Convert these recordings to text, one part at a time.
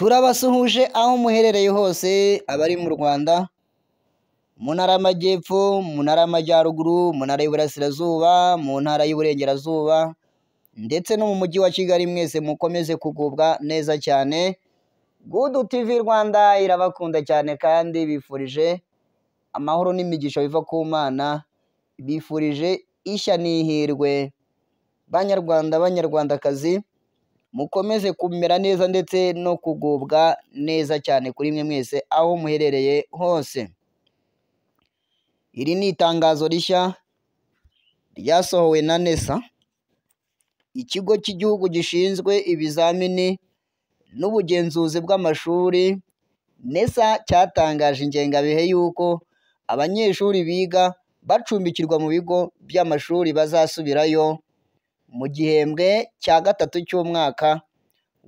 turabasuhuje aho muherereye hose abari mu rwanda mu ntara y'amajyepfo mu ntara y'amajyaruguru mu ntara y'iburasirazuba mu ntara y’iburengerazuba ndetse no mu mujyi wa kigali mwese mukomeze kugubwa neza cyane gudu tivi rwanda irabakunda cyane kandi bifurije amahoro n'imigisha biva ku mana bifurije ishya n'ihirwe banyarwanda banyarwandakazi mukomeze kumera neza ndetse no kugubwa neza cyane kuri mwe mwese aho muherereye hose iri ni itangazo rishya ryasohowe na nesa ikigo cy'igihugu gishinzwe ibizamini n'ubugenzuzi bw'amashuri nesa cyatangaje ingengabihe y'uko abanyeshuri biga bacumbikirwa mu bigo by'amashuri bazasubirayo mu gihembwe cya gatatu cy'umwaka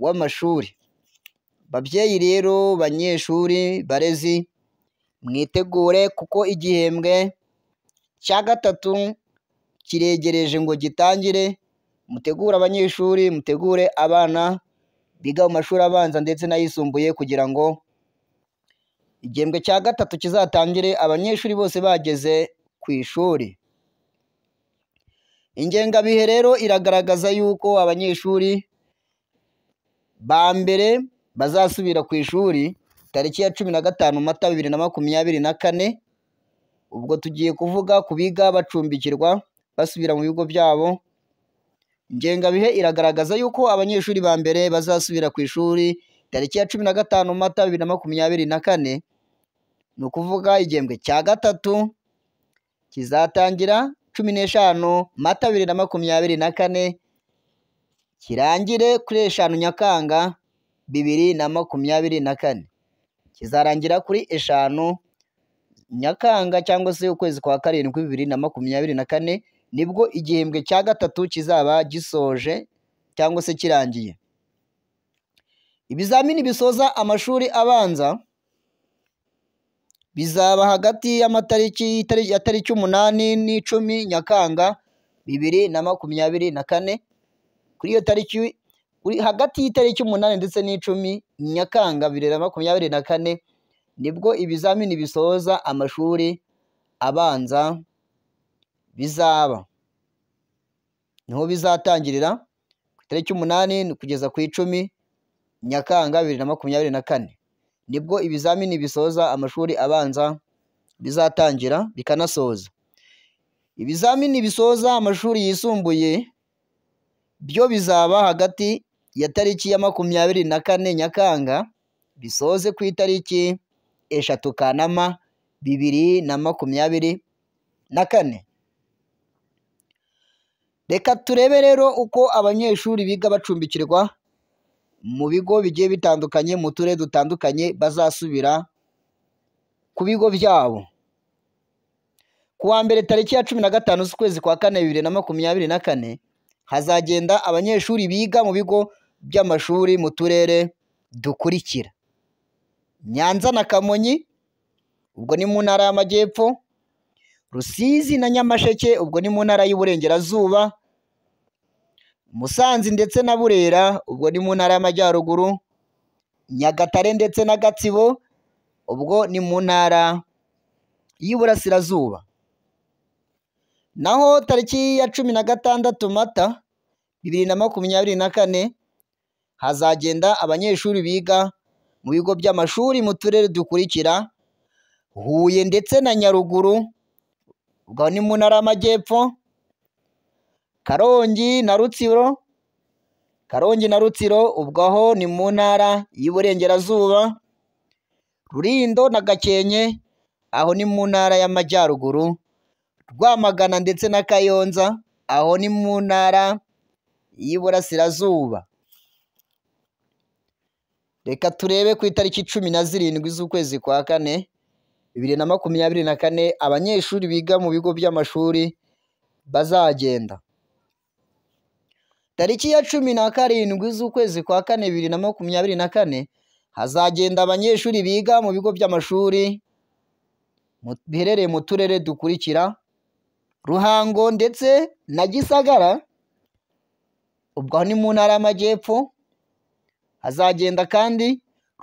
w'amashuri. Babyeyi rero, banyeshuri, barezi, mwitegure kuko igihembwe cya gatatu kiregereje ngo gitangire, mutegure abanyeshuri, mutegure abana biga mu mashuri abanza ndetse n'ayisumbuye kugira ngo igihembwe cya gatatu kizatangire abanyeshuri bose bageze ku ishuri. ingengabihe rero iragaragaza yuko abanyeshuri ba mbere bazasubira ku ishuri tariki ya cumi na gatanu mata bibiri na makumyabiri na kane ubwo tugiye kuvuga ku biga bacumbikirwa basubira mu bigo byabo ingengabihe iragaragaza yuko abanyeshuri ba mbere bazasubira ku ishuri tariki ya cumi na gatanu mata bibiri na makumyabiri na kane ni ukuvuga igihembwe cya gatatu kizatangira cumi n'eshanu mata bibiri na makumyabiri na kane kirangire kuri eshanu nyakanga bibiri na makumyabiri na kane kizarangira kuri eshanu nyakanga cyangwa se ukwezi kwa karindwi bibiri na makumyabiri na kane nibwo igihembwe cya gatatu kizaba gisoje cyangwa se kirangiye ibizamini bisoza amashuri abanza bizaba hagati y'amatariki ya tariki umunani n'icumi nyakanga bibiri na makumyabiri na kane kuri iyo tariki hagati y'itariki umunani ndetse n'icumi nyakanga bibiri na makumyabiri na kane nibwo ibizamini bisoza amashuri abanza bizaba niho bizatangirira ku itariki umunani kugeza ku icumi nyakanga bibiri na makumyabiri na kane nibwo ibizamini bisoza amashuri abanza bizatangira bikanasoza ibizamini bisoza amashuri yisumbuye byo bizaba hagati ya tariki ya makumyabiri na kane nyakanga bisoze ku itariki eshatu kanama bibiri na makumyabiri na kane reka turebe rero uko abanyeshuri biga bacumbikirwa mu bigo bigiye bitandukanye mu turere dutandukanye bazasubira ku bigo byabo ku wa mbere tariki ya cumi na gatanu z'ukwezi kwa kane bibiri na makumyabiri na kane hazagenda abanyeshuri biga mu bigo by'amashuri mu turere dukurikira nyanza na kamonyi ubwo ni mu ntara y'amajyepfo rusizi na nyamasheke ubwo ni mu ntara y'uburengerazuba Musanze ndetse na Burera ubwo ni mu ntara y'Amajyaruguru, Nyagatare ndetse na Gatsibo ubwo ni mu ntara y'Iburasirazuba. Naho tariki ya cumi na gatandatu Mata bibiri na makumyabiri na kane hazagenda abanyeshuri biga mu bigo by'amashuri mu turere dukurikira Huye ndetse na Nyaruguru ubwo ni mu ntara y'Amajyepfo. Karongi na Rutsiro Karongi na Rutsiro ubwo aho ni mu ntara y'Iburengerazuba Rulindo na Gakenke aho ni mu ntara y'Amajyaruguru Rwamagana ndetse na Kayonza aho ni mu ntara y'Iburasirazuba reka turebe ku itariki cumi na zirindwi z'ukwezi kwa kane bibiri na makumyabiri na kane abanyeshuri biga mu bigo by'amashuri bazagenda Tariki ya cumi na karindwi z'ukwezi kwa kane bibiri na makumyabiri na kane hazagenda abanyeshuri biga mu bigo by'amashuri biherereye mu turere dukurikira Ruhango ndetse na Gisagara ubwo ni mu ntara y'amajyepfo hazagenda kandi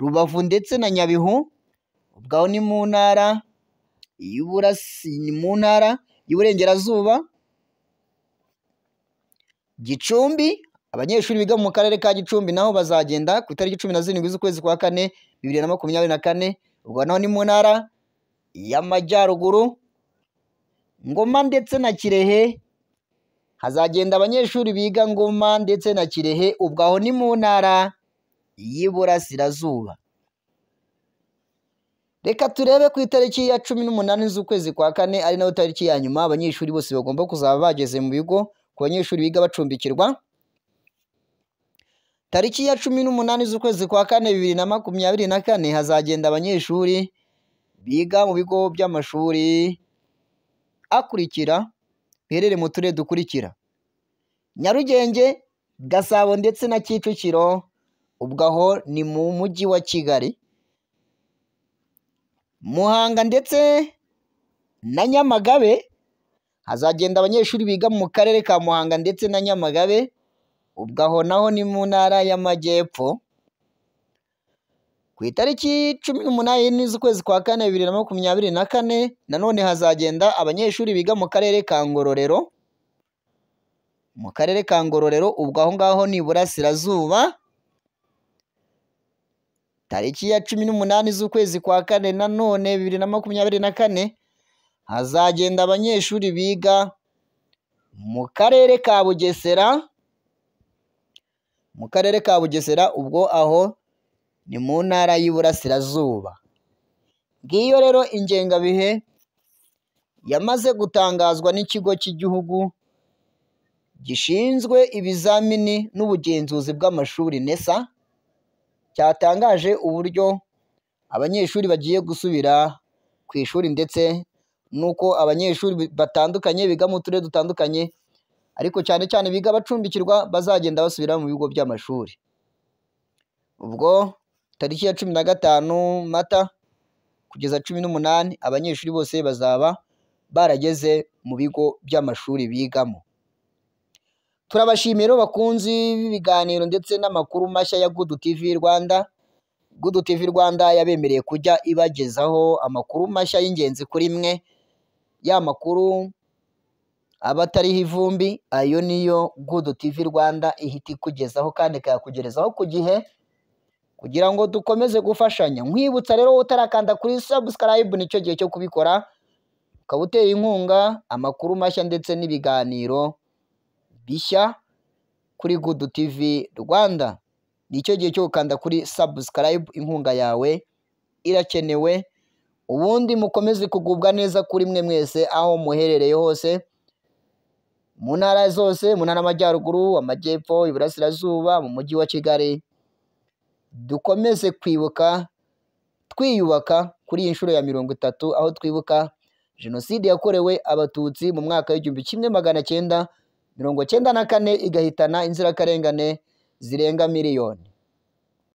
Rubavu ndetse na Nyabihu ubwo ni mu ntara y'uburasi mu ntara y'uburengerazuba gicumbi abanyeshuri biga mu karere ka gicumbi nabo bazagenda ku itariki cumi na zirindwi z'ukwezi kwa kane bibiri na makumyabiri na kane ubwo naho ni mu ntara y'amajyaruguru ngoma ndetse na kirehe hazagenda abanyeshuri biga ngoma ndetse na kirehe ubwo aho ni mu ntara y'iburasirazuba reka turebe ku itariki ya cumi n'umunani z'ukwezi kwa kane ari nayo tariki ya nyuma abanyeshuri bose bagomba kuzaba bageze mu bigo ku banyeshuri biga bacumbikirwa tariki ya cumi n'umunani z'ukwezi kwa kane bibiri na makumyabiri na kane hazagenda abanyeshuri biga mu bigo by'amashuri akurikira biherereye mu turere dukurikira nyarugenge gasabo ndetse na kicukiro ubwo aho ni mu mujyi wa kigali muhanga ndetse na nyamagabe hazagenda abanyeshuri biga mu karere ka muhanga ndetse na nyamagabe ubwo aho naho ni mu ntara y'amajyepfo ku itariki cumi n'umunani z'ukwezi kwa kane bibiri na makumyabiri na kane nanone hazagenda abanyeshuri biga mu karere ka ngororero mu karere ka ngororero ubwo aho ngaho ni iburasirazuba tariki ya cumi n'umunani z'ukwezi kwa kane nanone bibiri na makumyabiri na kane hazagenda abanyeshuri biga mu karere ka bugesera mu karere ka bugesera ubwo aho ni mu ntara y'iburasirazuba ngiyo rero ingengabihe yamaze gutangazwa n'ikigo cy'igihugu gishinzwe ibizamini n'ubugenzuzi bw'amashuri nesa cyatangaje uburyo abanyeshuri bagiye gusubira ku ishuri ndetse Nuko abanyeshuri batandukanye biga mu turere dutandukanye ariko cyane cyane biga bacumbikirwa bazagenda basubira mu bigo by'amashuri ubwo tariki ya cumi na gatanu mata kugeza cumi n'umunani abanyeshuri bose bazaba barageze mu bigo by'amashuri bigamo turabashimira bakunzi b'ibiganiro ndetse n'amakuru mashya ya gudu tv rwanda gudu tv rwanda yabemereye kujya ibagezaho amakuru mashya y'ingenzi kuri mwe ya makuru aba atariho ivumbi ayo niyo gudu tivi Rwanda ihita ikugezaho kandi ikayakugerezaho ku gihe kugira ngo dukomeze gufashanya nkwibutsa rero wowe utarakanda kuri subscribe nicyo gihe cyo kubikora ukaba uteye inkunga amakuru mashya ndetse n'ibiganiro bishya kuri gudu tivi Rwanda nicyo gihe cyo gukanda kuri subscribe inkunga yawe irakenewe ubundi mukomeze kugubwa neza kuri mwe mwese aho muherereye hose mu ntara zose mu ntara y'amajyaruguru amajyepfo iburasirazuba mu mujyi wa kigali dukomeze kwibuka twiyubaka kuri iyi nshuro ya mirongo itatu aho twibuka jenoside yakorewe abatutsi mu mwaka w'igihumbi kimwe magana cyenda mirongo cyenda na kane igahitana inzirakarengane zirenga miliyoni